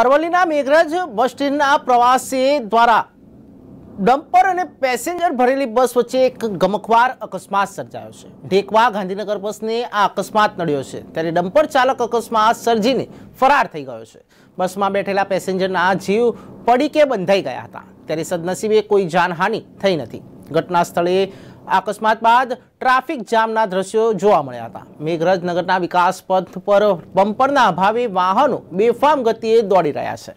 અરવલ્લીના મેઘરાજ બસ સ્ટેન્ડના પ્રવાસી દ્વારા ડમ્પર અને પેસેન્જર ભરેલી બસ વચ્ચે એક ગમખવાર અકસ્માત સર્જાયો છે ઢેકવા ગાંધીનગર બસને આ અકસ્માત નડ્યો છે ત્યારે ડમ્પર ચાલક અકસ્માત સર્જીને ફરાર થઈ ગયો છે બસમાં બેઠેલા પેસેન્જરના જીવ પડી કે બંધાઈ ગયા હતા ત્યારે સદનસીબે કોઈ જાનહાનિ થઈ નથી ઘટના સ્થળે અકસ્માત બાદ ટ્રાફિક જામના દ્રશ્યો જોવા મળ્યા હતા મેઘરજ નગરના વિકાસ પથ પર બમ્પરના અભાવે વાહનો બેફામ ગતિએ દોડી રહ્યા છે